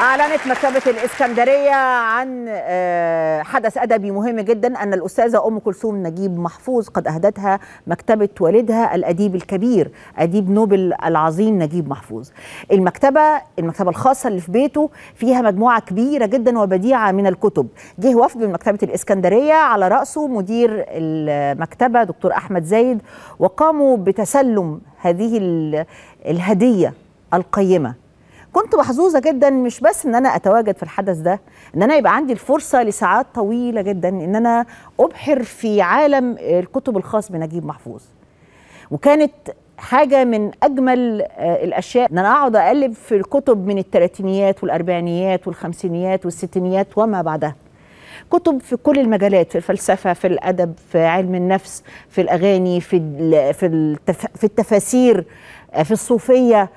أعلنت مكتبة الإسكندرية عن آه، حدث أدبي مهم جدا أن الأستاذة أم كلثوم نجيب محفوظ قد أهدتها مكتبة والدها الأديب الكبير أديب نوبل العظيم نجيب محفوظ المكتبة المكتبة الخاصة اللي في بيته فيها مجموعة كبيرة جدا وبديعة من الكتب جه وفد من مكتبة الإسكندرية على رأسه مدير المكتبة دكتور أحمد زايد وقاموا بتسلم هذه الهدية القيمة كنت محظوظه جدا مش بس ان انا اتواجد في الحدث ده ان انا يبقى عندي الفرصه لساعات طويله جدا ان انا ابحر في عالم الكتب الخاص بنجيب محفوظ وكانت حاجه من اجمل آه، الاشياء ان انا اقعد اقلب في الكتب من الثلاثينيات والاربعينيات والخمسينيات والستينيات وما بعدها كتب في كل المجالات في الفلسفه في الادب في علم النفس في الاغاني في في التفاسير آه، في الصوفيه